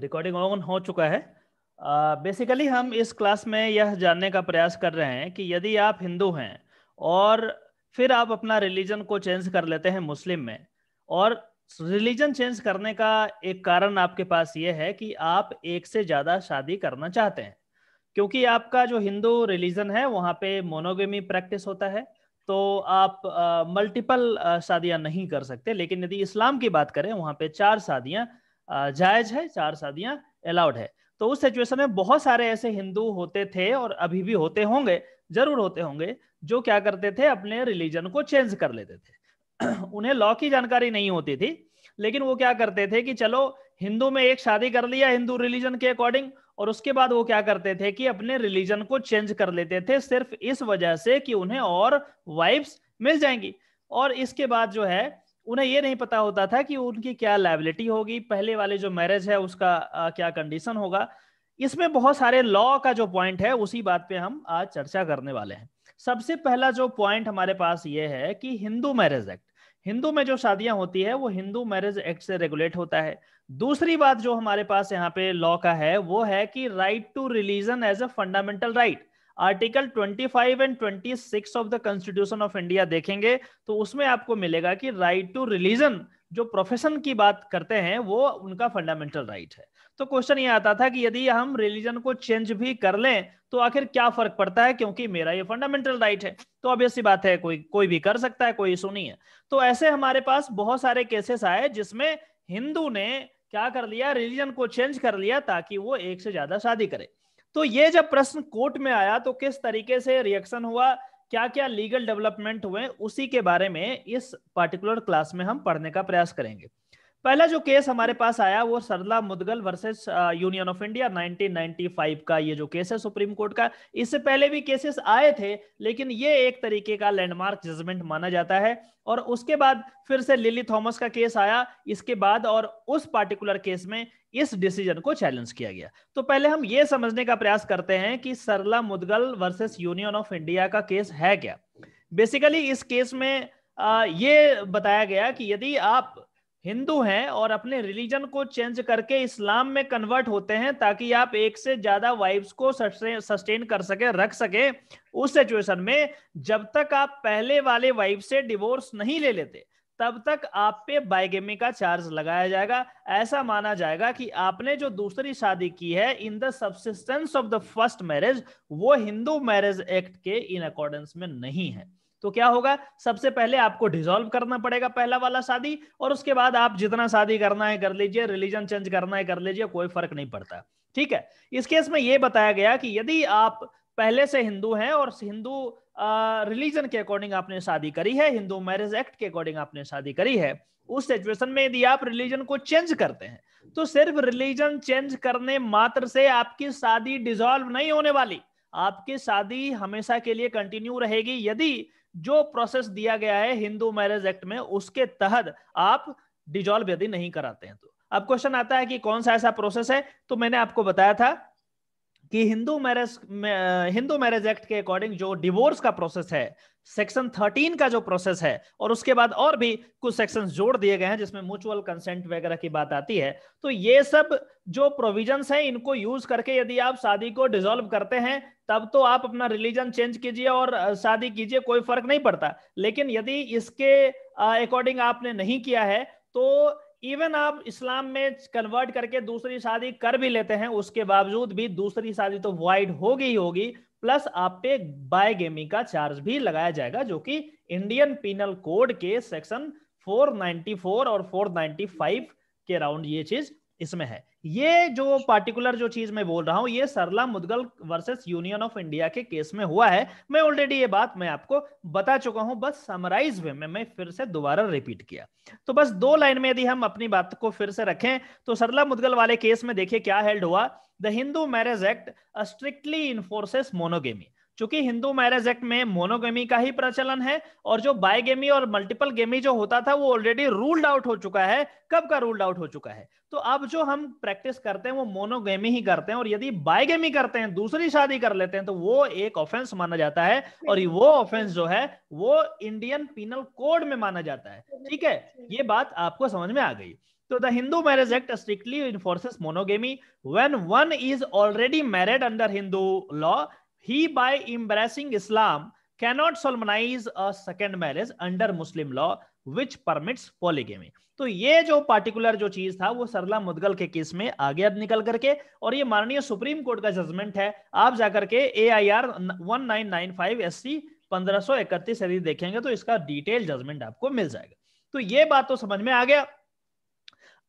Recording on हो चुका है बेसिकली uh, हम इस क्लास में यह जानने का प्रयास कर रहे हैं कि यदि आप हिंदू हैं और फिर आप अपना रिलीजन को चेंज कर लेते हैं मुस्लिम में और रिलीजन चेंज करने का एक कारण आपके पास ये है कि आप एक से ज़्यादा शादी करना चाहते हैं क्योंकि आपका जो हिंदू रिलीजन है वहाँ पे मोनोगेमी प्रैक्टिस होता है तो आप मल्टीपल शादियां नहीं कर सकते लेकिन यदि इस्लाम की बात करें वहाँ पे चार शादियां जायज है चार शादियां अलाउड है तो उस सिचुएशन में बहुत सारे ऐसे हिंदू होते थे और अभी भी होते होंगे जरूर होते होंगे जो क्या करते थे अपने रिलीजन को चेंज कर लेते थे उन्हें लॉ की जानकारी नहीं होती थी लेकिन वो क्या करते थे कि चलो हिंदू में एक शादी कर लिया हिंदू रिलीजन के अकॉर्डिंग और उसके बाद वो क्या करते थे कि अपने रिलीजन को चेंज कर लेते थे सिर्फ इस वजह से कि उन्हें और वाइफ्स मिल जाएंगी और इसके बाद जो है उन्हें ये नहीं पता होता था कि उनकी क्या लाइबिलिटी होगी पहले वाले जो मैरिज है उसका आ, क्या कंडीशन होगा इसमें बहुत सारे लॉ का जो पॉइंट है उसी बात पे हम आज चर्चा करने वाले हैं सबसे पहला जो पॉइंट हमारे पास ये है कि हिंदू मैरिज एक्ट हिंदू में जो शादियां होती है वो हिंदू मैरिज एक्ट से रेगुलेट होता है दूसरी बात जो हमारे पास यहाँ पे लॉ का है वो है कि right to religion as a fundamental right article 25 and 26 of the constitution of India देखेंगे तो उसमें आपको मिलेगा कि राइट टू रिलीजन जो प्रोफेशन की बात करते हैं वो उनका फंडामेंटल राइट right है तो क्वेश्चन ये आता था कि यदि हम रिलीजन को चेंज भी कर लें तो आखिर क्या फर्क पड़ता है क्योंकि मेरा ये फंडामेंटल राइट है तो अब ऐसी बात है कोई कोई भी कर सकता है कोई इशू नहीं है तो ऐसे हमारे पास बहुत सारे केसेस आए जिसमें हिंदू ने क्या कर लिया रिलीजन को चेंज कर लिया ताकि वो एक से ज्यादा शादी करे तो ये जब प्रश्न कोर्ट में आया तो किस तरीके से रिएक्शन हुआ क्या क्या लीगल डेवलपमेंट हुए उसी के बारे में इस पार्टिकुलर क्लास में हम पढ़ने का प्रयास करेंगे पहला जो केस हमारे पास आया वो Sarla Mudgal versus union of India 1995 का ये जो केस है सुप्रीम कोर्ट का इससे पहले भी केसेस आए थे लेकिन ये एक तरीके का लैंडमार्क जजमेंट माना जाता है और उसके बाद फिर से लिली थॉमस का केस आया इसके बाद और उस पार्टिकुलर केस में इस डिसीजन को चैलेंज किया गया तो पहले हम ये समझने का प्रयास करते हैं कि Sarla Mudgal versus union of India का केस है क्या बेसिकली इस केस में ये बताया गया कि यदि आप हिंदू हैं और अपने रिलीजन को चेंज करके इस्लाम में कन्वर्ट होते हैं ताकि आप एक से ज्यादा वाइब्स को सस्टेन कर सके रख सके उस सिचुएशन में जब तक आप पहले वाले वाइब से डिवोर्स नहीं ले लेते तब तक आप पे बाइगेमी का चार्ज लगाया जाएगा ऐसा माना जाएगा कि आपने जो दूसरी शादी की है in the subsistence of the first marriage वो हिंदू मैरिज एक्ट के इन अकॉर्डेंस में नहीं है तो क्या होगा सबसे पहले आपको डिजोल्व करना पड़ेगा पहला वाला शादी और उसके बाद आप जितना शादी करना है कर लीजिए रिलीजन चेंज करना है कर लीजिए कोई फर्क नहीं पड़ता ठीक है इस केस में यह बताया गया कि यदि आप पहले से हिंदू हैं और हिंदू रिलीजन के अकॉर्डिंग आपने शादी करी है हिंदू मैरिज एक्ट के अकॉर्डिंग आपने शादी करी है उस सिचुएशन में यदि आप रिलीजन को चेंज करते हैं तो सिर्फ रिलीजन चेंज करने मात्र से आपकी शादी डिजोल्व नहीं होने वाली आपकी शादी हमेशा के लिए कंटिन्यू रहेगी यदि जो प्रोसेस दिया गया है हिंदू मैरिज एक्ट में उसके तहत आप डिजॉल्व यदि नहीं कराते हैं तो अब क्वेश्चन आता है कि कौन सा ऐसा प्रोसेस है तो मैंने आपको बताया था कि Hindu marriage Hindu marriage act के अकॉर्डिंग जो डिवोर्स का प्रोसेस है सेक्शन 13 का जो प्रोसेस है और उसके बाद और भी कुछ सेक्शंस जोड़ दिए गए हैं जिसमें म्यूचुअल कंसेंट वगैरह की बात आती है तो ये सब जो प्रोविजंस हैं इनको यूज करके यदि आप शादी को डिसॉल्व करते हैं तब तो आप अपना रिलीजन चेंज कीजिए और शादी कीजिए कोई फर्क नहीं पड़ता लेकिन यदि इसके अकॉर्डिंग आपने नहीं किया है तो इवन आप इस्लाम में कन्वर्ट करके दूसरी शादी कर भी लेते हैं उसके बावजूद भी दूसरी शादी तो वाइड होगी ही होगी प्लस आप पे गेमिंग का चार्ज भी लगाया जाएगा जो कि इंडियन पिनल कोड के सेक्शन 494 और 495 के राउंड ये चीज इसमें है ये जो पार्टिकुलर जो चीज मैं बोल रहा हूं ये Sarla Mudgal versus union of India के केस में हुआ है मैं ऑलरेडी ये बात मैं आपको बता चुका हूं बस समराइज वे में मैं फिर से दोबारा रिपीट किया तो बस दो लाइन में यदि हम अपनी बात को फिर से रखें तो सरला मुदगल वाले केस में देखिए क्या हेल्ड हुआ the Hindu marriage act strictly enforces monogamy चूंकि हिंदू मैरिज एक्ट में मोनोगेमी का ही प्रचलन है और जो बायगेमी और मल्टीपल गेमी जो होता था वो ऑलरेडी रूल्ड आउट हो चुका है कब का रूल्ड आउट हो चुका है तो अब जो हम प्रैक्टिस करते हैं वो मोनोगेमी ही करते हैं और यदि बायगेमी करते हैं दूसरी शादी कर लेते हैं तो वो एक ऑफेंस माना जाता है और वो ऑफेंस जो है वो इंडियन पीनल कोड में माना जाता है ठीक है ये बात आपको समझ में आ गई So the Hindu Marriage Act strictly enforces monogamy when one is already married under Hindu law. He, by embracing Islam, cannot solemnize a second marriage under Muslim law, which permits polygamy. तो ये जो particular जो चीज था वो सरला मुदगल के case में आगे अब निकल करके और ये माननीय सुप्रीम कोर्ट का जजमेंट है आप जाकर के A I R one nine nine five S C पंद्रह सौ इकतीस यदि देखेंगे तो इसका डिटेल जजमेंट आपको मिल जाएगा तो ये बात तो समझ में आ गया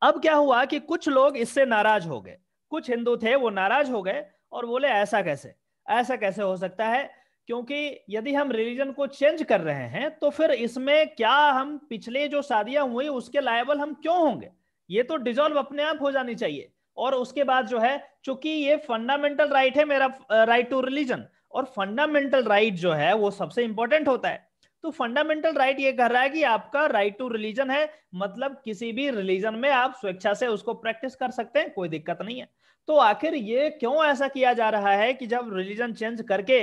अब क्या हुआ कि कुछ लोग इससे नाराज हो गए कुछ हिंदू थे वो नाराज हो गए और बोले ऐसा कैसे ऐसा कैसे हो सकता है क्योंकि यदि हम रिलीजन को चेंज कर रहे हैं तो फिर इसमें क्या हम पिछले जो शादियां हुई उसके लायबल हम क्यों होंगे ये तो डिजोल्व अपने आप हो जानी चाहिए और उसके बाद जो है चूंकि ये फंडामेंटल राइट है मेरा राइट टू रिलीजन और फंडामेंटल राइट जो है वो सबसे इंपॉर्टेंट होता है तो फंडामेंटल राइट ये कह रहा है कि आपका राइट टू रिलीजन है मतलब किसी भी रिलीजन में आप स्वेच्छा से उसको प्रैक्टिस कर सकते हैं कोई दिक्कत नहीं है तो आखिर ये क्यों ऐसा किया जा रहा है कि जब रिलीजन चेंज करके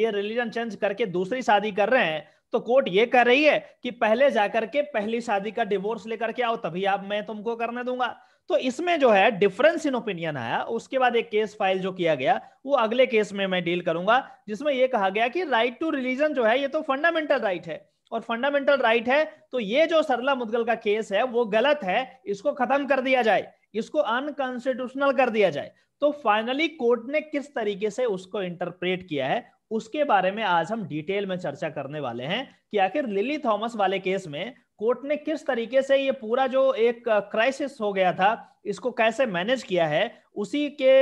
ये रिलीजन चेंज करके दूसरी शादी कर रहे हैं तो कोर्ट ये कह रही है कि पहले जाकर के पहली शादी का डिवोर्स लेकर के आओ तभी आप मैं तुमको करने दूंगा तो इसमें जो है डिफरेंस इन ओपिनियन आया उसके बाद एक केस फाइल जो किया गया वो अगले केस में मैं डील करूंगा जिसमें ये कहा गया कि राइट टू रिलीजन जो है ये तो फंडामेंटल राइट है और फंडामेंटल राइट है तो ये जो सरला मुदगल का केस है वो गलत है इसको खत्म कर दिया जाए इसको अनकॉन्स्टिट्यूशनल कर दिया जाए तो फाइनली कोर्ट ने किस तरीके से उसको इंटरप्रेट किया है उसके बारे में आज हम डिटेल में चर्चा करने वाले हैं कि आखिर लिली थॉमस वाले केस में कोर्ट ने किस तरीके से ये पूरा जो एक क्राइसिस हो गया था इसको कैसे मैनेज किया है उसी के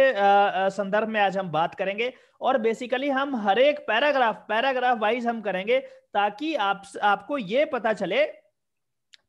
संदर्भ में आज हम बात करेंगे और बेसिकली हम हर एक पैराग्राफ पैराग्राफ वाइज हम करेंगे ताकि आप आपको ये पता चले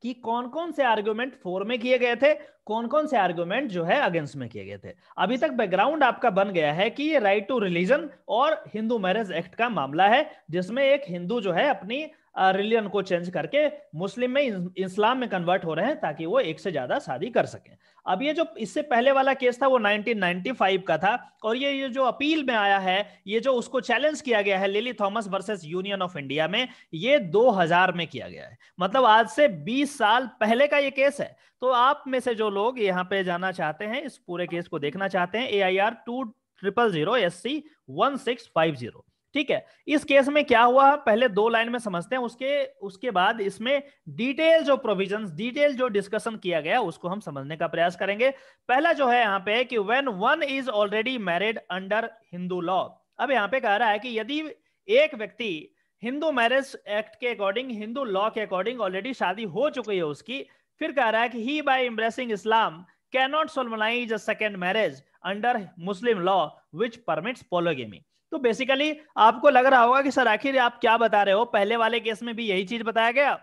कि कौन कौन से आर्ग्यूमेंट फोर में किए गए थे कौन कौन से आर्ग्यूमेंट जो है अगेंस्ट में किए गए थे अभी तक बैकग्राउंड आपका बन गया है कि ये राइट टू रिलीजन और हिंदू मैरिज एक्ट का मामला है जिसमें एक हिंदू जो है अपनी रिलीजन को चेंज करके मुस्लिम में इस्लाम में कन्वर्ट हो रहे हैं ताकि वो एक से ज्यादा शादी कर सकें अब ये जो इससे पहले वाला केस था वो 1995 का था और ये ये जो अपील में आया है ये जो उसको चैलेंज किया गया है Lily Thomas versus union of India में ये 2000 में किया गया है मतलब आज से 20 साल पहले का ये केस है तो आप में से जो लोग यहाँ पे जाना चाहते हैं इस पूरे केस को देखना चाहते हैं A I R two triple zero S C one six five zero ठीक है इस केस में क्या हुआ पहले दो लाइन में समझते हैं उसके उसके बाद इसमें डिटेल जो प्रोविजन डिटेल जो डिस्कशन किया गया उसको हम समझने का प्रयास करेंगे पहला जो है यहाँ पे कि when one is already married under Hindu law अब यहाँ पे कह रहा है कि यदि एक व्यक्ति हिंदू मैरिज एक्ट के अकॉर्डिंग हिंदू लॉ के अकॉर्डिंग ऑलरेडी शादी हो चुकी है उसकी फिर कह रहा है कि he by embracing Islam cannot solemnize a second marriage under Muslim law which permits polygamy तो बेसिकली आपको लग रहा होगा कि सर आखिर आप क्या बता रहे हो पहले वाले केस में भी यही चीज बताया गया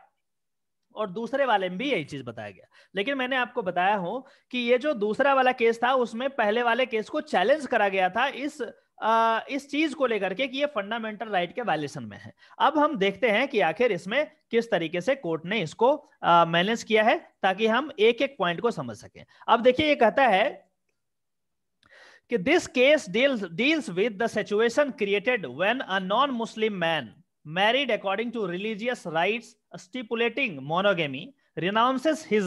और दूसरे वाले में भी यही चीज बताया गया लेकिन मैंने आपको बताया हूं कि ये जो दूसरा वाला केस था उसमें पहले वाले केस को चैलेंज करा गया था इस आ, इस चीज को लेकर के कि ये फंडामेंटल राइट के वायलेशन में है अब हम देखते हैं कि आखिर इसमें किस तरीके से कोर्ट ने इसको मैनेज किया है ताकि हम एक एक पॉइंट को समझ सकें अब देखिए ये कहता है कि this case deals with the situation created when a non Muslim man married according to religious rites stipulating monogamy renounces his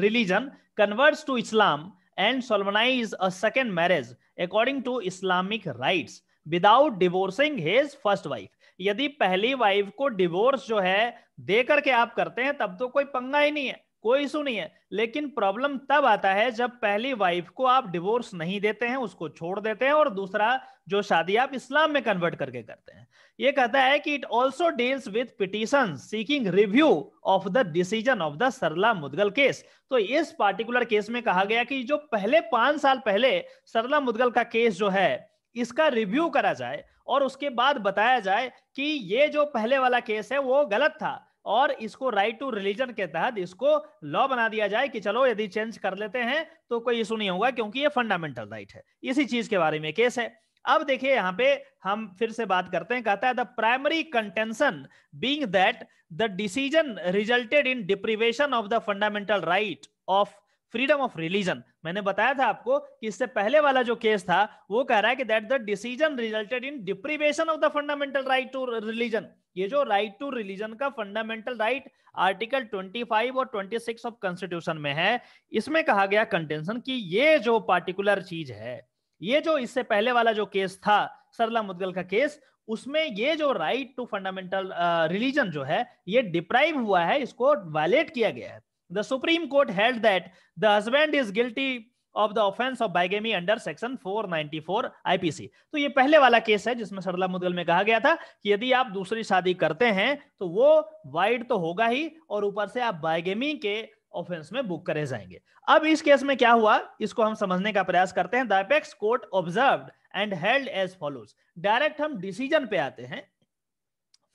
religion converts to Islam and solemnize a second marriage according to Islamic rites without divorcing his first wife यदि पहली wife को divorce जो है देकर के आप करते हैं तब तो कोई पंगा ही नहीं है कोई इशू नहीं है लेकिन प्रॉब्लम तब आता है जब पहली वाइफ को आप डिवोर्स नहीं देते हैं उसको छोड़ देते हैं और दूसरा जो शादी आप इस्लाम में कन्वर्ट करके करते हैं ये कहता है कि it also deals with petition seeking review of the decision of the Sarla Mudgal case तो इस पार्टिकुलर केस में कहा गया कि जो पहले पांच साल पहले सरला मुदगल का केस जो है इसका रिव्यू करा जाए और उसके बाद बताया जाए कि ये जो पहले वाला केस है वो गलत था और इसको राइट टू रिलीजन के तहत इसको लॉ बना दिया जाए कि चलो यदि चेंज कर लेते हैं तो कोई इशू नहीं होगा क्योंकि ये फंडामेंटल राइट है इसी चीज के बारे में केस है अब देखिए यहां पे हम फिर से बात करते हैं कहता है the primary contention being that the decision resulted in deprivation of the fundamental right of freedom of religion मैंने बताया था आपको कि इससे पहले वाला जो केस था वो कह रहा है कि that the decision resulted in deprivation of the fundamental right to religion ये जो राइट टू रिलीजन का फंडामेंटल राइट आर्टिकल 25 और 26 ऑफ कॉन्स्टिट्यूशन में है इसमें कहा गया कंटेंशन कि ये जो पार्टिकुलर चीज है ये जो इससे पहले वाला जो केस था सरला मुदगल का केस उसमें ये जो राइट टू फंडामेंटल रिलीजन जो है ये डिप्राइव हुआ है इसको वायलेट किया गया है the Supreme Court held that the husband is guilty of the offense of bigamy under section 494 ipc to ye pehle wala case hai jisme sarla mudgal mein kaha gaya था ki यदि आप दूसरी शादी करते हैं तो वो वाइड तो होगा ही और ऊपर से आप बाइगेमी के ऑफेंस में बुक करे जाएंगे अब इस केस में क्या हुआ इसको हम समझने का प्रयास करते हैं court observe and held as follows direct हम डिसीजन पे आते हैं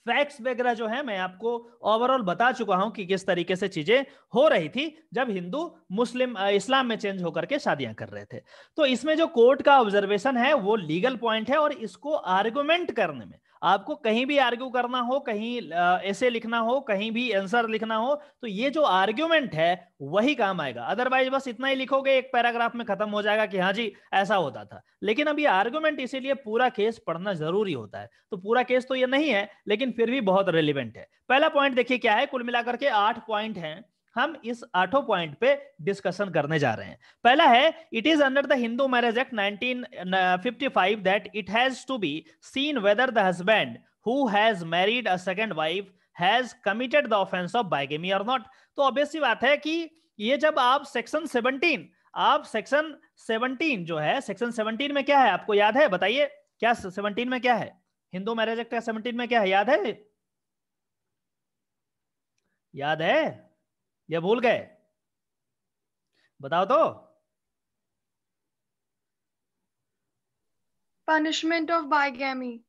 फैक्ट्स वगैरह जो है मैं आपको ओवरऑल बता चुका हूं कि किस तरीके से चीजें हो रही थी जब हिंदू मुस्लिम इस्लाम में चेंज होकर के शादियां कर रहे थे तो इसमें जो कोर्ट का ऑब्जर्वेशन है वो लीगल पॉइंट है और इसको आर्गुमेंट करने में आपको कहीं भी आर्ग्यू करना हो कहीं ऐसे लिखना हो कहीं भी आंसर लिखना हो तो ये जो आर्ग्यूमेंट है वही काम आएगा अदरवाइज बस इतना ही लिखोगे एक पैराग्राफ में खत्म हो जाएगा कि हाँ जी ऐसा होता था लेकिन अब ये आर्ग्यूमेंट इसीलिए पूरा केस पढ़ना जरूरी होता है तो पूरा केस तो ये नहीं है लेकिन फिर भी बहुत रेलिवेंट है पहला पॉइंट देखिए क्या है कुल मिलाकर के आठ पॉइंट है हम इस आठों पॉइंट पे डिस्कशन करने जा रहे हैं पहला है it is under the Hindu marriage act 1955 that it has to be seen whether the husband who has married a second wife has committed the offence of bigamy और नॉट तो ऑब्वियस बात है कि ये जब आप सेक्शन 17 आप सेक्शन 17 जो है सेक्शन 17 में क्या है आपको याद है बताइए क्या 17 में क्या है हिंदू मैरिज एक्ट का 17 में क्या है याद है याद है या भूल गए बताओ तो पनिशमेंट ऑफ बायगेमी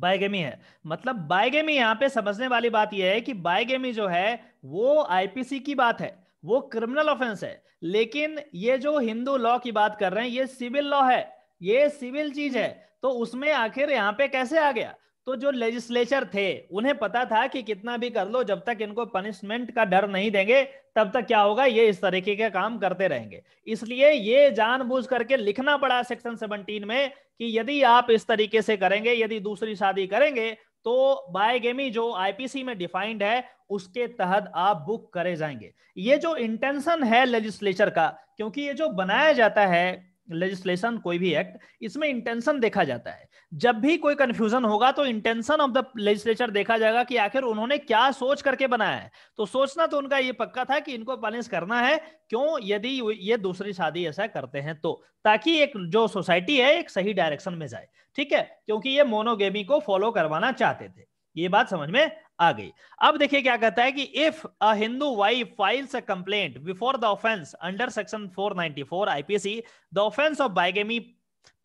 बायगेमी है मतलब बायगेमी यहाँ पे समझने वाली बात यह है कि बायगेमी जो है वो आईपीसी की बात है वो क्रिमिनल ऑफेंस है लेकिन ये जो हिंदू लॉ की बात कर रहे हैं ये सिविल लॉ है ये सिविल चीज है हम्म। तो उसमें आखिर यहाँ पे कैसे आ गया तो जो लेजिस्लेचर थे उन्हें पता था कि कितना भी कर लो जब तक इनको पनिशमेंट का डर नहीं देंगे तब तक क्या होगा ये इस तरीके के काम करते रहेंगे इसलिए ये जानबूझ करके लिखना पड़ा सेक्शन सेवनटीन में कि यदि आप इस तरीके से करेंगे यदि दूसरी शादी करेंगे तो बायोगेमी जो आईपीसी में डिफाइंड है उसके तहत आप बुक करे जाएंगे ये जो इंटेंशन है लेजिस्लेचर का क्योंकि ये जो बनाया जाता है लेजिस्लेशन कोई भी एक्ट इसमें इंटेंशन देखा जाता है जब भी कोई कंफ्यूजन होगा तो इंटेंशन ऑफ द लेजिस्लेचर देखा जाएगा कि आखिर उन्होंने क्या सोच करके बनाया है तो सोचना तो उनका ये पक्का था कि इनको बैलेंस करना है क्यों यदि ये दूसरी शादी ऐसा करते हैं तो ताकि एक जो सोसाइटी है एक सही डायरेक्शन में जाए ठीक है क्योंकि ये मोनोगेमी को फॉलो करवाना चाहते थे ये बात समझ में आ गई अब देखिए क्या कहता है कि if a Hindu wife files a complaint before the offence under section 494 IPC the offence of bigamy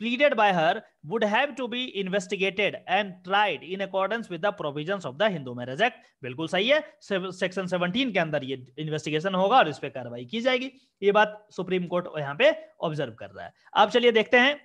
pleaded by her would have to be investigated and tried in accordance with the provisions of the Hindu Marriage Act. बिल्कुल सही है section 17 के अंदर ये investigation होगा और इस पर कार्रवाई की जाएगी ये बात सुप्रीम कोर्ट यहां पे ऑब्जर्व कर रहा है अब चलिए देखते हैं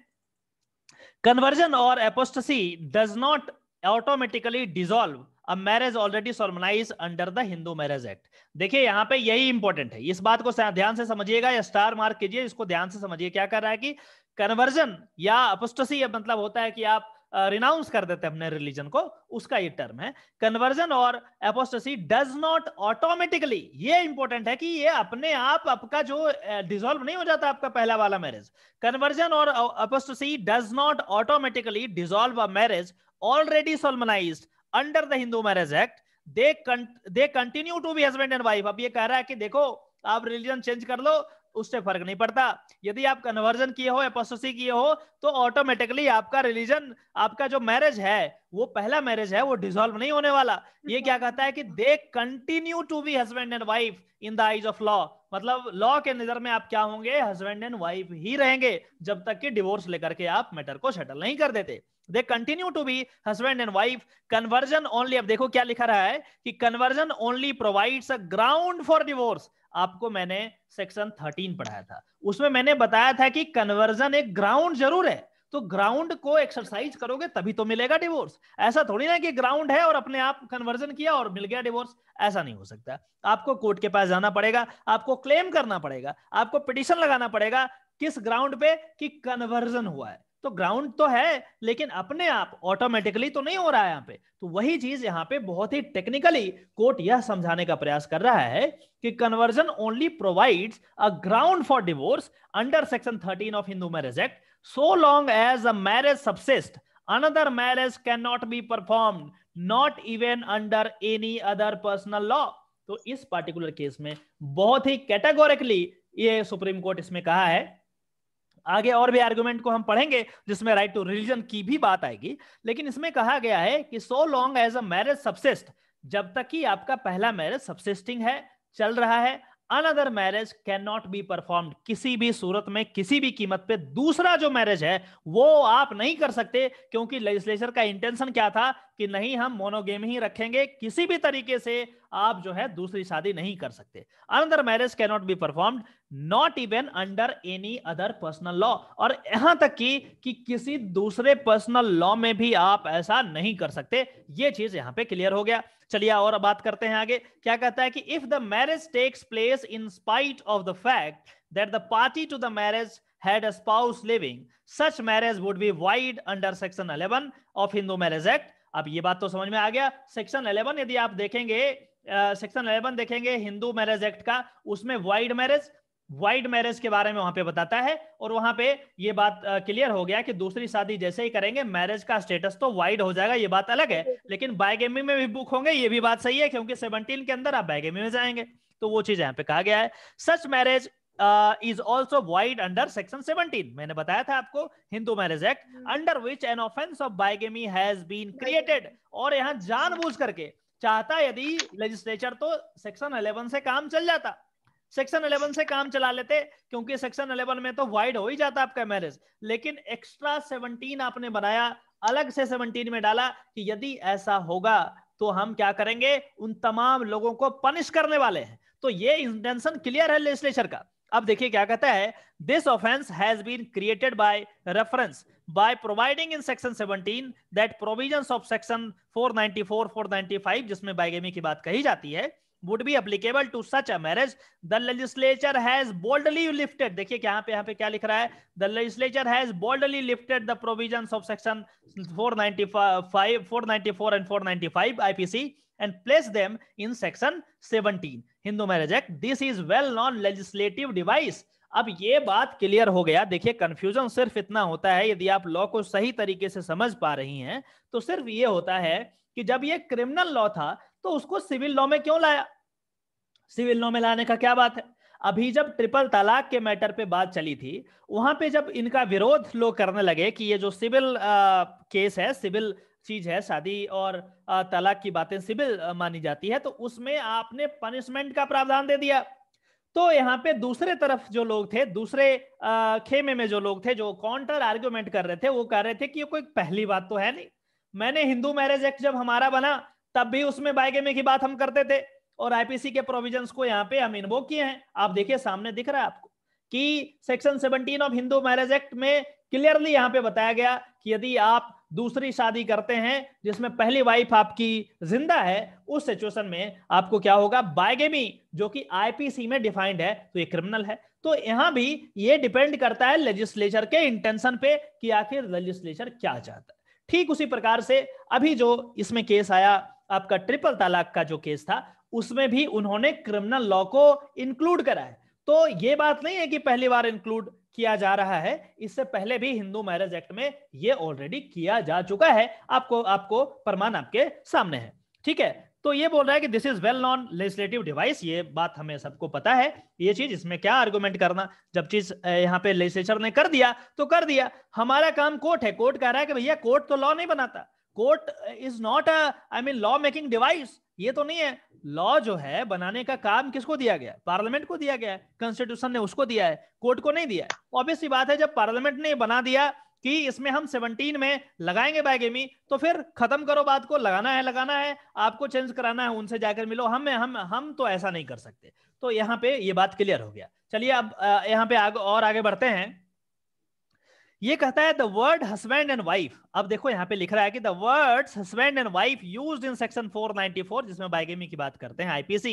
कन्वर्जन और apostasy does not automatically dissolve a marriage already solemnize under the Hindu marriage act देखिए यहां पे यही इंपॉर्टेंट है इस बात को ध्यान से समझिएगा या स्टार मार्क कीजिए इसको ध्यान से समझिए क्या कर रहा है कि कन्वर्जन या अपस्टसी मतलब होता है कि आप रिनाउंस कर देते हैं अपने रिलीजन को उसका ये टर्म है कन्वर्जन और एपोस्टसी डज नॉट ऑटोमेटिकली ये इंपॉर्टेंट है कि ये अपने आप आपका जो डिजोल्व नहीं हो जाता आपका पहला वाला मैरिज कन्वर्जन और apostasy does not automatically dissolve a marriage already solemnized under the Hindu Marriage Act, they con they continue to be husband and wife. अब ये कह रहा है कि देखो आप religion change कर लो उससे फर्क नहीं पड़ता यदि आप कन्वर्जन किए हो एपोस्टोसी किए हो तो ऑटोमेटिकली आपका रिलीजन आपका जो मैरिज है वो पहला मैरिज है वो डिसॉल्व नहीं होने वाला ये क्या कहता है कि they continue to be husband and wife in the eyes of law मतलब लॉ के नजर में आप क्या होंगे हस्बैंड एंड वाइफ ही रहेंगे जब तक कि डिवोर्स लेकर के आप मैटर को सेटल नहीं कर देते they continue to be husband and wife conversion only अब देखो क्या लिखा रहा है कि conversion only provides a ground for divorce आपको मैंने सेक्शन थर्टीन पढ़ाया था उसमें मैंने बताया था कि कन्वर्जन एक ग्राउंड जरूर है तो ग्राउंड को एक्सरसाइज करोगे तभी तो मिलेगा डिवोर्स ऐसा थोड़ी ना कि ग्राउंड है और अपने आप कन्वर्जन किया और मिल गया डिवोर्स ऐसा नहीं हो सकता आपको कोर्ट के पास जाना पड़ेगा आपको क्लेम करना पड़ेगा आपको पिटिशन लगाना पड़ेगा किस ग्राउंड पे कि कन्वर्जन हुआ है तो ग्राउंड तो है लेकिन अपने आप ऑटोमेटिकली तो नहीं हो रहा है यहाँ पे तो वही चीज यहाँ पे बहुत ही टेक्निकली कोर्ट यह समझाने का प्रयास कर रहा है कि conversion only provides a ground for divorce under section 13 of Hindu marriage act so long as a marriage subsist another marriage can not be perform not even under any other personal law तो इस particular case में बहुत ही categorically ये supreme court इसमें कहा है आगे और भी आर्गुमेंट को हम पढ़ेंगे जिसमें राइट टू रिलीजन की भी बात आएगी लेकिन इसमें कहा गया है कि so long as a marriage subsist जब तक कि आपका पहला मैरिज सबसेस्टिंग है चल रहा है another marriage can not be perform किसी भी सूरत में किसी भी कीमत पे दूसरा जो मैरिज है वो आप नहीं कर सकते क्योंकि लेजिस्लेचर का इंटेंशन क्या था कि नहीं हम मोनोगेम ही रखेंगे किसी भी तरीके से आप जो है दूसरी शादी नहीं कर सकते another marriage can not be perform not even under any other personal law और यहां तक कि कि किसी दूसरे पर्सनल लॉ में भी आप ऐसा नहीं कर सकते ये चीज यहां पे क्लियर हो गया चलिए और बात करते हैं आगे क्या कहता है कि if the marriage takes place in spite of the fact that the party to the marriage had a spouse living such marriage would be void under section 11 of hindu marriage act अब ये बात तो समझ में आ गया section eleven यदि आप देखेंगे सेक्शन uh, 11 देखेंगे हिंदू मैरिज एक्ट का उसमें वाइड मैरिज वाइड मैरिज के बारे में वहां पे बताता है और वहां पे ये बात क्लियर हो गया कि दूसरी शादी जैसे ही करेंगे मैरिज का स्टेटस तो वाइड हो जाएगा ये बात अलग है लेकिन बायगेमी में भी बुक होंगे ये भी बात सही है क्योंकि सेवनटीन के अंदर आप बायगेमी में जाएंगे तो वो चीज यहाँ पे कहा गया है such marriage is also void under section seventeen मैंने बताया था आपको Hindu marriage act under which an offence of bigamy has been created और यहाँ hmm. जानबूझ करके चाहता यदि लेजिस्लेचर तो सेक्शन अलेवन से काम चल जाता सेक्शन 11 से काम चला लेते क्योंकि सेक्शन 11 में तो वाइड हो ही जाता आपका मैरिज लेकिन एक्स्ट्रा सेवनटीन आपने बनाया अलग से सेवनटीन में डाला कि यदि ऐसा होगा तो हम क्या करेंगे उन तमाम लोगों को पनिश करने वाले हैं तो ये इंटेंशन क्लियर है लेजिस्लेचर का अब देखिए क्या कहता है this offence has been created by reference by providing in section 17 that provisions of section 494 495 जिसमें बाइगेमी की बात कही जाती है would be applicable to such a marriage the legislature has boldly lifted देखिए क्या यहां पे यहां पे क्या लिख रहा है the legislature has boldly lifted the provisions of section 495 494 and 495 IPC and place them in section 17 Hindu marriage act this is well known legislative device अब ये बात क्लियर हो गया देखिए कंफ्यूजन सिर्फ इतना होता है यदि आप लॉ को सही तरीके से समझ पा रही हैं तो सिर्फ ये होता है कि जब ये क्रिमिनल लॉ था तो उसको सिविल लॉ में क्यों लाया सिविल लॉ में लाने का क्या बात है अभी जब ट्रिपल तलाक के मैटर पे बात चली थी वहां पे जब इनका विरोध लोग करने लगे कि ये जो सिविल केस है सिविल चीज है शादी और तलाक की बातें सिविल मानी जाती है तो उसमें आपने पनिशमेंट का प्रावधान दे दिया तो यहाँ पे दूसरे तरफ जो लोग थे दूसरे खेमे में जो लोग थे जो काउंटर आर्ग्यूमेंट कर रहे थे वो कह रहे थे कि ये कोई पहली बात तो है नहीं मैंने हिंदू मैरिज एक्ट जब हमारा बना तब भी उसमें बायगेमी की बात हम करते थे और आईपीसी के प्रोविजन को यहाँ पे हम इन्वोक किए हैं आप देखिए सामने दिख रहा है आपको कि section 17 of Hindu marriage act में क्लियरली यहाँ पे बताया गया कि यदि आप दूसरी शादी करते हैं जिसमें पहली वाइफ आपकी जिंदा है उस सिचुएशन में आपको क्या होगा बायगेमी जो कि आईपीसी में डिफाइंड है तो ये क्रिमिनल है तो यहां भी ये डिपेंड करता है लेजिस्लेचर के इंटेंशन पे कि आखिर लेजिस्लेचर क्या चाहता है ठीक उसी प्रकार से अभी जो इसमें केस आया आपका ट्रिपल तलाक का जो केस था उसमें भी उन्होंने क्रिमिनल लॉ को इंक्लूड करा है तो ये बात नहीं है कि पहली बार इंक्लूड किया जा रहा है इससे पहले भी हिंदू मैरिज एक्ट में यह ऑलरेडी किया जा चुका है आपको आपको प्रमाण आपके सामने है ठीक है तो ये बोल रहा है कि this is well known legislative device ये बात हमें सबको पता है ये चीज इसमें क्या आर्गुमेंट करना जब चीज यहाँ पे लेजिस्लेचर ने कर दिया तो कर दिया हमारा काम कोर्ट है कोर्ट कह रहा है कि भैया कोर्ट तो लॉ नहीं बनाता court is not I mean law making device ये तो नहीं है लॉ जो है बनाने का काम किसको दिया गया है पार्लियामेंट को दिया गया है कॉन्स्टिट्यूशन ने उसको दिया है कोर्ट को नहीं दिया है ऑब्वियसली बात है जब पार्लियामेंट ने बना दिया कि इसमें हम 17 में लगाएंगे बायगेमी तो फिर खत्म करो बात को लगाना है लगाना है आपको चेंज कराना है उनसे जाकर मिलो हम हम हम तो ऐसा नहीं कर सकते तो यहाँ पे ये बात क्लियर हो गया चलिए अब यहाँ पे आग, और आगे बढ़ते हैं ये कहता है the word husband and wife अब देखो यहाँ पे लिख रहा है कि the word husband and wife use in section 494 जिसमें बाइगेमी की बात करते हैं IPC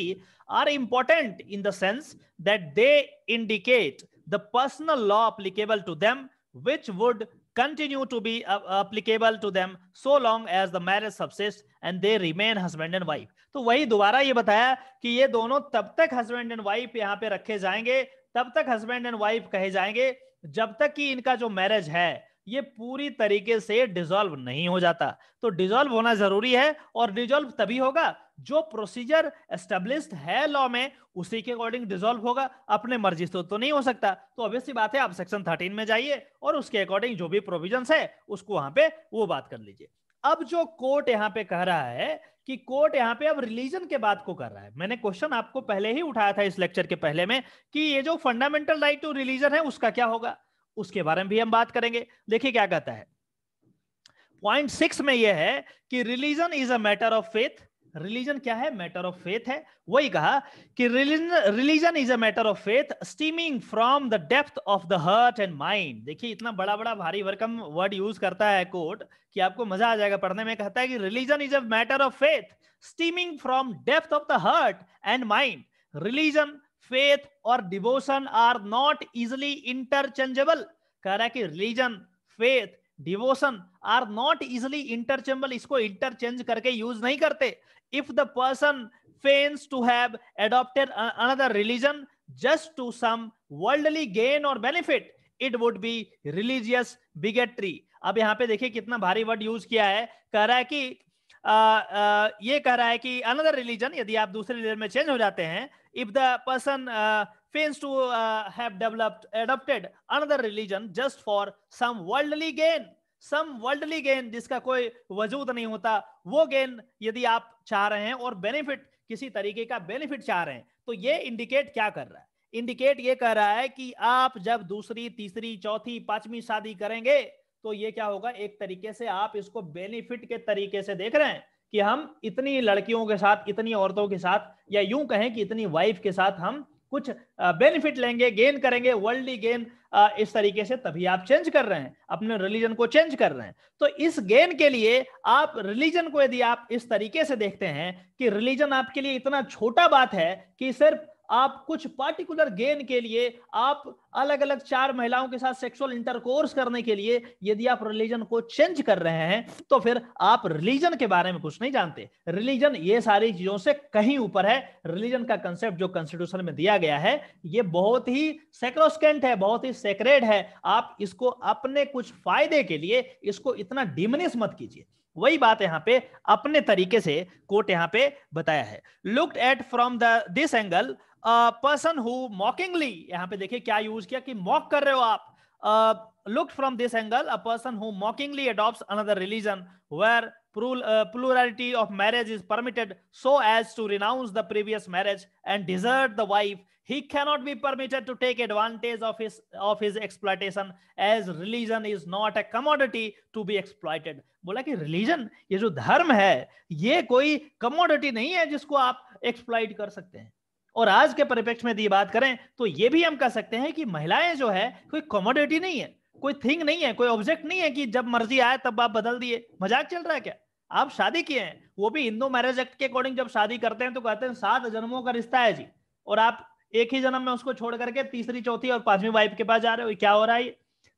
are important in the sense that they indicate the personal law applicable to them which would continue to be applicable to them so long as the marriage subsists and they remain husband and wife तो वही दोबारा ये बताया कि ये दोनों तब तक husband एंड वाइफ यहाँ पे रखे जाएंगे तब तक हस्बैंड एंड वाइफ कहे जाएंगे जब तक कि इनका जो मैरिज है ये पूरी तरीके से डिजोल्व नहीं हो जाता तो डिजोल्व होना जरूरी है और डिजोल्व तभी होगा जो प्रोसीजर एस्टेब्लिश है लॉ में उसी के अकॉर्डिंग डिजोल्व होगा अपने मर्जी से तो नहीं हो सकता तो ऑब्वियसली बात है आप सेक्शन थर्टीन में जाइए और उसके अकॉर्डिंग जो भी प्रोविजन है उसको वहां पे वो बात कर लीजिए अब जो कोर्ट यहाँ पे कह रहा है कि कोर्ट यहाँ पे अब रिलीजन के बात को कर रहा है मैंने क्वेश्चन आपको पहले ही उठाया था इस लेक्चर के पहले में कि ये जो फंडामेंटल राइट टू रिलीजन है उसका क्या होगा उसके बारे में भी हम बात करेंगे देखिए क्या कहता है पॉइंट सिक्स में यह है कि religion is a matter of faith religion क्या है मैटर ऑफ फेथ है वही कहा कि religion religion is a matter of faith stemming from the depth of the heart and mind देखिए इतना बड़ा बड़ा भारी वर्कम वर्ड यूज करता है कोर्ट कि आपको मजा आ जाएगा पढ़ने में कहता है कि religion is a matter of faith stemming from depth of the heart and mind religion faith और devotion are not easily interchangeable कह रहा है कि religion faith devotion are not easily interchangeable इसको इंटरचेंज करके यूज नहीं करते if the person feigns to have adopted another religion just to some worldly gain और benefit it would be religious bigotry अब यहां पे देखिए कितना भारी वर्ड यूज किया है कह रहा है कि आ, आ, ये कह रहा है कि अनदर रिलीजन यदि आप दूसरे रिलीजन में चेंज हो जाते हैं if the person feigns to uh, have developed adopted another religion just for some worldly gain some worldly gain जिसका कोई वजूद नहीं होता वो गेन यदि आप चाह रहे हैं और बेनिफिट किसी तरीके का बेनिफिट चाह रहे हैं तो ये इंडिकेट क्या कर रहा है इंडिकेट ये कह रहा है कि आप जब दूसरी तीसरी चौथी पांचवी शादी करेंगे तो ये क्या होगा एक तरीके से आप इसको बेनिफिट के तरीके से देख रहे हैं कि हम इतनी लड़कियों के साथ इतनी औरतों के साथ या यूं कहें कि इतनी वाइफ के साथ हम कुछ बेनिफिट लेंगे गेन करेंगे वर्ल्डली गेन इस तरीके से तभी आप चेंज कर रहे हैं अपने रिलीजन को चेंज कर रहे हैं तो इस गेन के लिए आप रिलीजन को यदि आप इस तरीके से देखते हैं कि रिलीजन आपके लिए इतना छोटा बात है कि सिर्फ आप कुछ पार्टिकुलर गेन के लिए आप अलग अलग चार महिलाओं के साथ सेक्सुअल इंटरकोर्स करने के लिए यदि आप रिलीजन को चेंज कर रहे हैं तो फिर आप रिलीजन के बारे में कुछ नहीं जानते रिलीजन ये सारी चीजों से कहीं ऊपर है रिलीजन का कंसेप्ट जो कॉन्स्टिट्यूशन में दिया गया है ये बहुत ही सेक्रोस्केंट है बहुत ही सेक्रेड है आप इसको अपने कुछ फायदे के लिए इसको इतना डिमनिस मत कीजिए वही बात यहाँ पे अपने तरीके से कोट यहाँ पे बताया है look at from the this angle person who mockingly यहाँ पे देखिए क्या यूज किया कि मॉक कर रहे हो आप look from this angle a person who mockingly adopt another religion where plurality of marriage is permitted so as to renounce the previous marriage and desert the wife he cannot be permitted to take advantage of his of his exploitation as religion is not a commodity to be exploited bola ki religion ye jo dharm hai ye koi commodity nahi hai jisko aap exploit kar sakte hain और आज के परिप्रेक्ष्य में दी बात करें तो ये भी हम कह सकते हैं कि महिलाएं जो है कोई कॉमोडिटी नहीं है कोई थिंग नहीं है कोई ऑब्जेक्ट नहीं है कि जब मर्जी आए तब आप बदल दिए मजाक चल रहा है क्या आप शादी किए हैं वो भी हिंदू मैरिज एक्ट के अकॉर्डिंग जब शादी करते हैं तो कहते हैं सात जन्मों का रिश्ता है जी और आप एक ही जन्म में उसको छोड़ करके तीसरी चौथी और पांचवी वाइफ के पास जा रहे हो क्या हो रहा है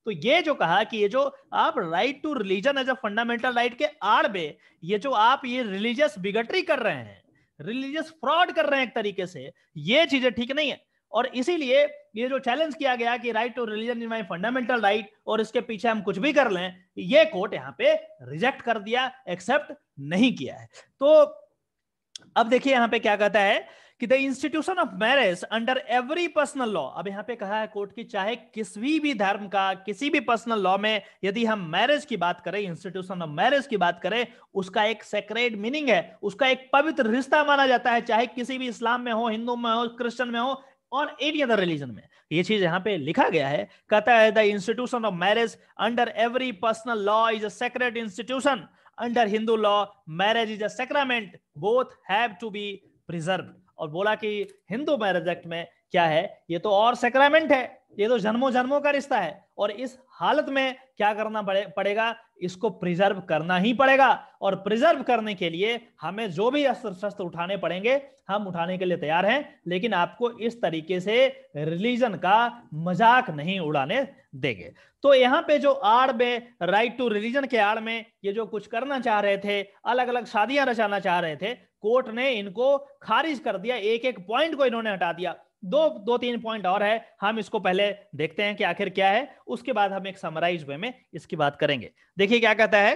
तो ये जो कहा कि ये जो आप right to religion as a fundamental right के आड़ में ये जो आप ये रिलीजियस बिगटरी कर रहे हैं रिलीजियस फ्रॉड कर रहे हैं एक तरीके से ये चीजें ठीक नहीं है और इसीलिए ये जो चैलेंज किया गया कि right to religion is my fundamental right और इसके पीछे हम कुछ भी कर लें ये कोर्ट यहाँ पे रिजेक्ट कर दिया एक्सेप्ट नहीं किया है तो अब देखिए यहाँ पे क्या कहता है कि the institution of marriage under every personal law अब यहां पे कहा है कोर्ट की चाहे किसी भी धर्म का किसी भी पर्सनल लॉ में यदि हम मैरिज की बात करें इंस्टीट्यूशन ऑफ मैरिज की बात करें उसका एक सेक्रेट मीनिंग है उसका एक पवित्र रिश्ता माना जाता है चाहे किसी भी इस्लाम में हो हिंदू में हो क्रिश्चियन में हो और एनी अदर रिलीजन में ये चीज यहां पे लिखा गया है कहता है the institution of marriage under every personal law is a sacred institution under Hindu law marriage is a sacrament both have to be preserve और बोला कि हिंदू मैरिज एक्ट में क्या है ये तो और सेक्रामेंट है ये तो जन्मों जन्मों का रिश्ता है और इस हालत में क्या करना पड़ेगा इसको प्रिजर्व करना ही पड़ेगा और प्रिजर्व करने के लिए हमें जो भी अस्त्र शस्त्र उठाने पड़ेंगे हम उठाने के लिए तैयार हैं लेकिन आपको इस तरीके से रिलीजन का मजाक नहीं उड़ाने देंगे तो यहाँ पे जो आड़ में राइट टू रिलीजन के आड़ में ये जो कुछ करना चाह रहे थे अलग अलग शादियां रचाना चाह रहे थे कोर्ट ने इनको खारिज कर दिया एक एक पॉइंट को इन्होंने हटा दिया दो दो तीन पॉइंट और है हम इसको पहले देखते हैं कि आखिर क्या है उसके बाद हम एक समराइज वे में इसकी बात करेंगे देखिए क्या कहता है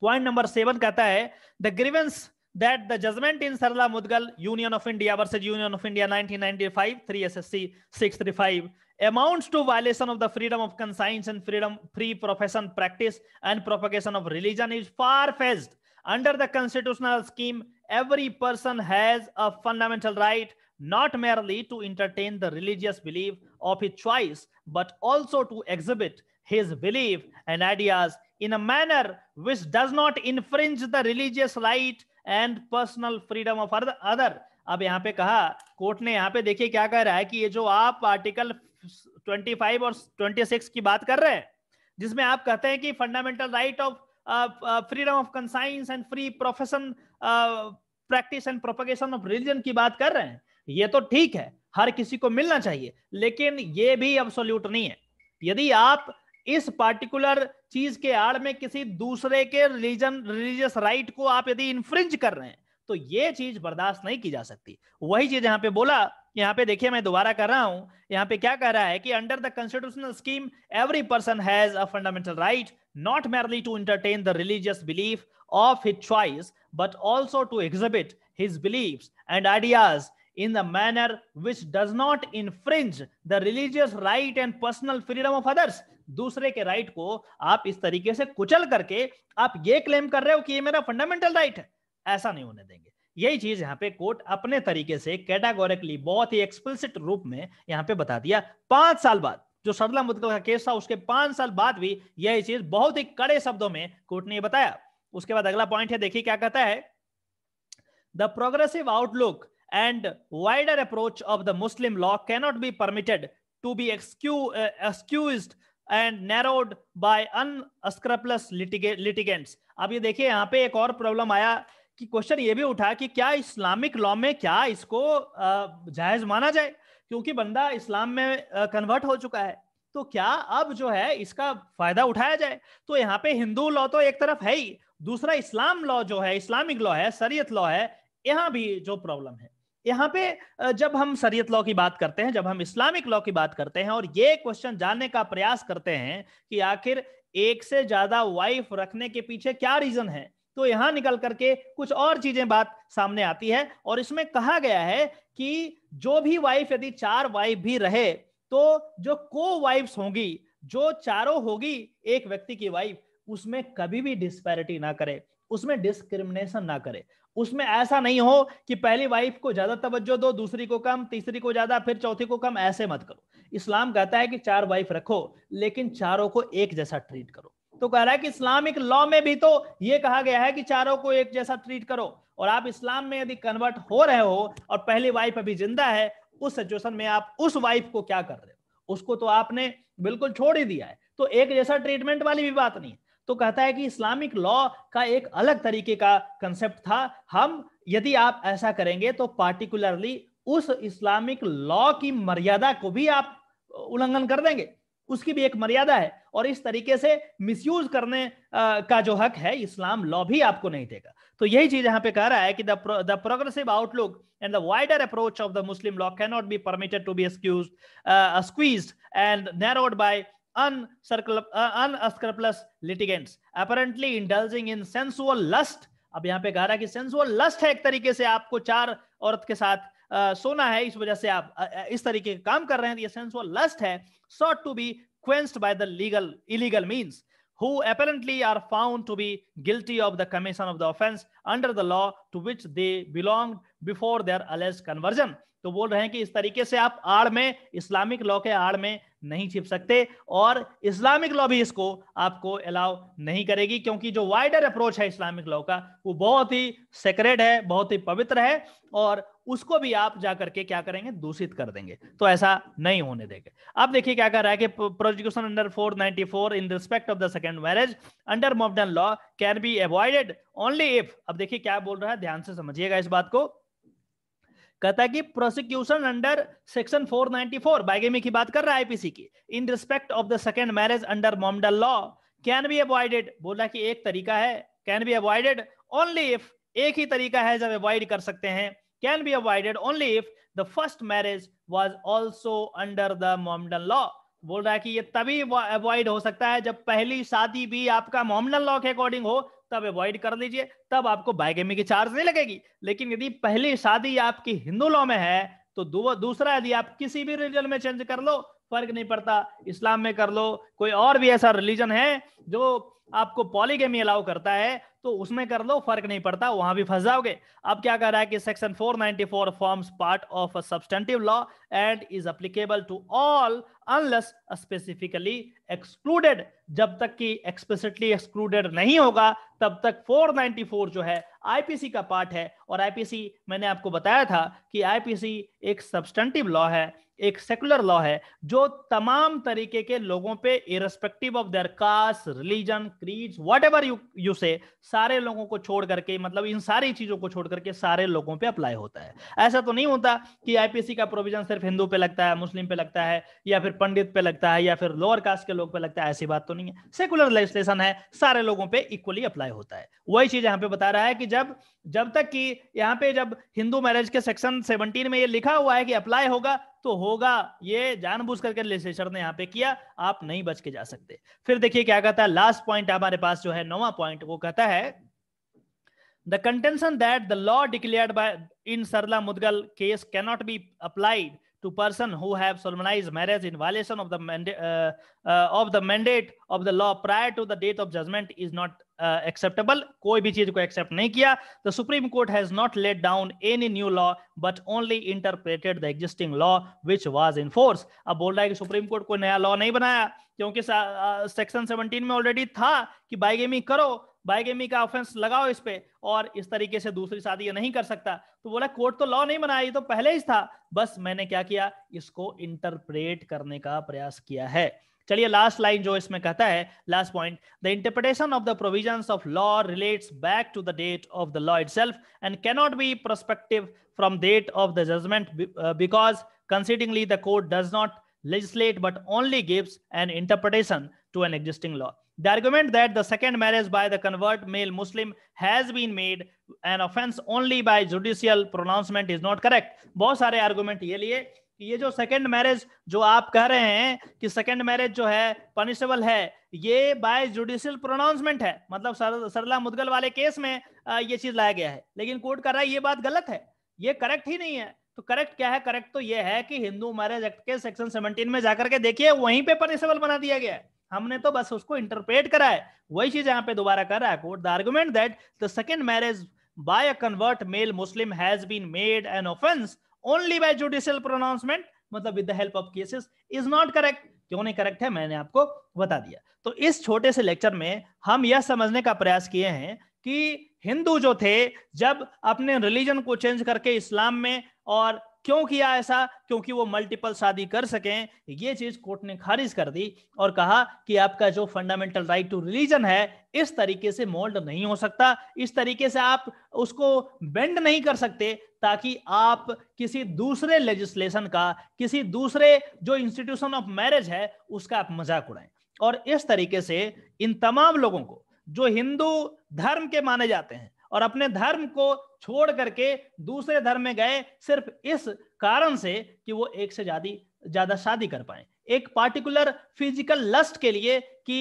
पॉइंट नंबर सेवन कहता है the grievance that the judgment in Sarla Mudgal union of India versus union of India three S S C six three five amount to violation of the freedom of conscience and freedom free profession practice and propagation of religion is far fetched Under the constitutional scheme, every person has a fundamental right not merely to entertain the religious belief of his choice, but also to exhibit his belief and ideas in a manner which does not infringe the religious right and personal freedom of other. अब यहाँ पे कहा court ने यहाँ पे देखिए क्या कह रहा है कि ये जो आप आर्टिकल 25 और 26 की बात कर रहे हैं जिसमें आप कहते हैं कि fundamental right of freedom of conscience and free profession practice and propagation of religion की बात कर रहे हैं ये तो ठीक है हर किसी को मिलना चाहिए लेकिन ये भी अब्सोल्यूट नहीं है यदि आप इस पार्टिकुलर चीज के आड़ में किसी दूसरे के रिलीजन रिलीजियस राइट को आप यदि इन्फ्रिंज कर रहे हैं तो ये चीज बर्दाश्त नहीं की जा सकती वही चीज यहां पे बोला यहाँ पे देखिए मैं दोबारा कर रहा हूं यहाँ पे क्या कह रहा है कि under the constitutional scheme every person has a fundamental right not merely to entertain the religious belief of his choice but also to exhibit his belief and ideas in the manner which does not infringe the religious right and personal freedom of others दूसरे के right को आप इस तरीके से कुचल करके आप ये क्लेम कर रहे हो कि ये मेरा फंडामेंटल राइट है ऐसा नहीं होने देंगे यही चीज यहाँ पे कोर्ट अपने तरीके से कैटागोरिकली बहुत ही एक्सप्लिसिट रूप में यहाँ पे बता दिया पांच साल बाद जो सरला मुद्दल का केस था उसके पांच साल बाद भी यही चीज बहुत ही कड़े शब्दों में कोर्ट ने बताया उसके बाद अगला पॉइंट है देखिए क्या कहता है the progressive outlook and wider approach of the Muslim law cannot be permitted to be excuse and narrowed by unscrupulous litigants अब ये देखिए यहाँ पे एक और प्रॉब्लम आया कि क्वेश्चन ये भी उठा कि क्या इस्लामिक लॉ में क्या इसको जायज माना जाए क्योंकि बंदा इस्लाम में कन्वर्ट हो चुका है तो क्या अब जो है इसका फायदा उठाया जाए तो यहाँ पे हिंदू लॉ तो एक तरफ है ही दूसरा इस्लाम लॉ जो है इस्लामिक लॉ है शरीयत लॉ है यहाँ भी जो प्रॉब्लम है यहाँ पे जब हम शरीयत लॉ की बात करते हैं जब हम इस्लामिक लॉ की बात करते हैं और ये क्वेश्चन जानने का प्रयास करते हैं कि आखिर एक से ज्यादा वाइफ रखने के पीछे क्या रीजन है तो यहां निकल करके कुछ और चीजें बात सामने आती है और इसमें कहा गया है कि जो भी वाइफ यदि चार वाइफ भी रहे तो जो को वाइफ्स होंगी जो चारों होगी एक व्यक्ति की वाइफ उसमें कभी भी डिस्पैरिटी ना करे उसमें डिस्क्रिमिनेशन ना करे उसमें ऐसा नहीं हो कि पहली वाइफ को ज्यादा तवज्जो दो दूसरी को कम तीसरी को ज्यादा फिर चौथी को कम ऐसे मत करो इस्लाम कहता है कि चार वाइफ रखो लेकिन चारों को एक जैसा ट्रीट करो तो कह रहा है कि इस्लामिक लॉ में भी तो ये कहा गया है कि चारों को एक जैसा ट्रीट करो और आप इस्लाम में यदि कन्वर्ट हो रहे हो और पहली वाइफ अभी जिंदा है उस सिचुएशन में आप उस वाइफ को क्या कर रहे हो उसको तो आपने बिल्कुल छोड़ ही दिया है तो एक जैसा ट्रीटमेंट वाली भी बात नहीं है तो कहता है कि इस्लामिक लॉ का एक अलग तरीके का कंसेप्ट था हम यदि आप ऐसा करेंगे तो पार्टिकुलरली उस इस्लामिक लॉ की मर्यादा को भी आप उल्लंघन कर देंगे उसकी भी एक मर्यादा है और इस तरीके से मिसयूज करने का जो हक है इस्लाम लॉ भी आपको नहीं देगा तो यही चीज यहाँ पे कह रहा है कि the progressive outlook and the wider approach of the Muslim law can not be permitted to be excuse squeeze and narrowed by unscrupulous litigants apparently indulging in sensual lust अब यहाँ पे कह रहा है कि सेंसुअल लस्ट है एक तरीके से आपको चार औरत के साथ सोना है इस वजह से आप इस तरीके का काम कर रहे हैं तो ये लस्ट है sought to be quenched by the legal illegal means who apparently are found to be guilty of the commission of the offence under the law to which they belong before their alleged conversion तो बोल रहे हैं कि इस तरीके से आप आड़ में इस्लामिक लॉ के आड़ में नहीं छिप सकते और इस्लामिक लॉ भी इसको आपको अलाउ नहीं करेगी क्योंकि जो वाइडर अप्रोच है इस्लामिक लॉ का वो बहुत ही सेक्रेट है बहुत ही पवित्र है और उसको भी आप जा करके क्या करेंगे दूषित कर देंगे तो ऐसा नहीं होने देंगे अब देखिए क्या कर रहा है कि prosecution under 494 in respect of the second marriage under modern law can be avoided only if अब देखिए क्या बोल रहा है ध्यान से समझिएगा इस बात को कहता है कि प्रोसिक्यूशन अंडर सेक्शन 494 बाइगेमी की बात कर रहा है आईपीसी की in respect of the second marriage under Mohammedan law can be avoided बोला कि एक तरीका है can be avoided only if एक ही तरीका है जब अवॉइड कर सकते हैं can be avoided only if the first marriage was also under the Mohammedan law बोल रहा है कि ये तभी अवॉइड हो सकता है जब पहली शादी भी आपका मोमलन लॉ के अकॉर्डिंग हो तब अवॉइड कर लीजिए तब आपको बायगेमी की चार्ज नहीं लगेगी लेकिन यदि पहली शादी आपकी हिंदू लॉ में है तो दूसरा यदि आप किसी भी रिलीजन में चेंज कर लो फर्क नहीं पड़ता इस्लाम में कर लो कोई और भी ऐसा रिलीजन है जो आपको पॉलीगेमी अलाउ करता है तो उसमें कर लो फर्क नहीं पड़ता वहां भी फंस जाओगे अब क्या कह रहा है कि section 494 forms part of substantive law and is applicable to all unless specifically excluded जब तक कि एक्सप्लिसिटली एक्सक्लूडेड नहीं होगा तब तक 494 जो है आईपीसी का पार्ट है और आईपीसी मैंने आपको बताया था कि आईपीसी एक सब्सटेंटिव लॉ है एक सेकुलर लॉ है जो तमाम तरीके के लोगों पे irrespective of their caste religion creed whatever you you से सारे लोगों को छोड़ करके मतलब इन सारी चीजों को छोड़ करके सारे लोगों पे अप्लाई होता है ऐसा तो नहीं होता कि आईपीसी का प्रोविजन सिर्फ हिंदू पे लगता है मुस्लिम पे लगता है या फिर पंडित पे लगता है या फिर लोअर कास्ट के लोग पे लगता है ऐसी बात तो नहीं है सेकुलर लेजिस्लेशन है सारे लोगों पर इक्वली अप्लाई होता है वही चीज यहाँ पे बता रहा है कि जब जब तक कि यहाँ पे जब हिंदू मैरिज के सेक्शन सेवनटीन में ये लिखा हुआ है कि अप्लाई होगा तो होगा ये जानबूझ करके लेसेचर ने यहाँ पे किया आप नहीं बच के जा सकते फिर देखिए क्या कहता है लास्ट पॉइंट हमारे पास जो है नौवा पॉइंट वो कहता है the contention that the law declared by in sarla mudgal case cannot be applied to person who have solemnized marriage in violation of the mandate uh, uh, of the mandate of the law prior to the date of judgment is not acceptable uh, कोई भी चीज को accept नहीं किया the supreme court has not laid down any new law but only interpreted the existing law which was in force अब बोल रहा है कि सुप्रीम कोर्ट कोई नया लॉ नहीं बनाया क्योंकि सेक्शन सेवनटीन uh, में ऑलरेडी था कि बाइगेमी करो बाइगेमी का ऑफेंस लगाओ इस पे और इस तरीके से दूसरी शादी नहीं कर सकता तो बोला कोर्ट तो लॉ नहीं बनाया ये तो पहले ही था बस मैंने क्या किया इसको इंटरप्रेट करने का प्रयास किया है चलिए लास्ट लाइन जो इसमें कहता है last point the interpretation of the provisions of law relates back to the date of the law itself and can not be prospective from date of the judgment because concededly the court does not legislate but only gives an interpretation to an existing law the argument that the second marriage by the convert male muslim has been made an offense only by judicial pronouncement is not correct bahut sare argument ye liye कि ये जो second marriage जो आप कह रहे हैं कि second marriage जो है पनिशेबल है ये बाय जुडिशियल प्रोनाउंसमेंट है मतलब सर, सरला मुदगल वाले केस में ये चीज लाया गया है लेकिन कोर्ट कर रहा है ये बात गलत है ये करेक्ट ही नहीं है तो करेक्ट क्या है करेक्ट तो ये है कि हिंदू मैरिज एक्ट के सेक्शन सेवनटीन में जाकर के देखिए वहीं पे पनिशेबल बना दिया गया है हमने तो बस उसको इंटरप्रेट करा है वही चीज यहाँ पे दोबारा कर रहा है court the argument that the second marriage by a convert male Muslim has been made an offence only by judicial pronouncement मतलब with the help of cases is not correct क्यों नहीं करेक्ट है मैंने आपको बता दिया तो इस छोटे से लेक्चर में हम यह समझने का प्रयास किए हैं कि हिंदू जो थे जब अपने रिलीजन को चेंज करके इस्लाम में और क्यों किया ऐसा क्योंकि वो मल्टीपल शादी कर सकें ये चीज कोर्ट ने खारिज कर दी और कहा कि आपका जो फंडामेंटल राइट टू रिलीजन है इस तरीके से मोल्ड नहीं हो सकता इस तरीके से आप उसको बेंड नहीं कर सकते ताकि आप किसी दूसरे लेजिस्लेशन का किसी दूसरे जो इंस्टीट्यूशन ऑफ मैरिज है उसका आप मजाक उड़ाएं और इस तरीके से इन तमाम लोगों को जो हिंदू धर्म के माने जाते हैं और अपने धर्म को छोड़ करके दूसरे धर्म में गए सिर्फ इस कारण से कि वो एक से ज्यादा ज्यादा शादी कर पाए एक पार्टिकुलर फिजिकल लस्ट के लिए कि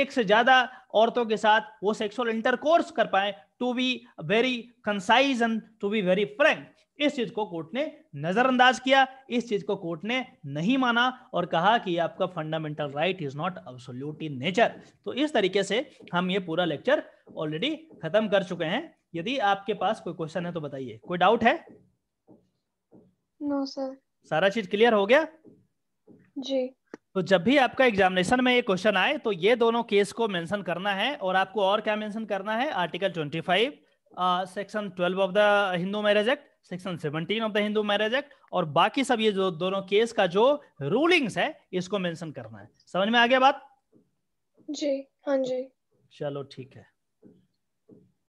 एक से ज्यादा औरतों के साथ वो सेक्सुअल इंटरकोर्स कर पाए to be very concise and to be very frank इस चीज को कोर्ट ने नजरअंदाज किया इस चीज को कोर्ट ने नहीं माना और कहा कि आपका fundamental right is not absolute in nature तो इस तरीके से हम ये पूरा लेक्चर ऑलरेडी खत्म कर चुके हैं यदि आपके पास कोई क्वेश्चन है तो बताइए कोई डाउट है नो no, सर सारा चीज क्लियर हो गया जी तो जब भी आपका एग्जामिनेशन में ये क्वेश्चन आए तो ये दोनों केस को मेंशन करना है और आपको और क्या मेंशन करना है article 25 section twelve of the Hindu marriage act section 17 of the Hindu marriage act और बाकी सब ये जो दोनों केस का जो रूलिंग्स है इसको मेंशन करना है समझ में आ गया बात जी हाँ जी चलो ठीक है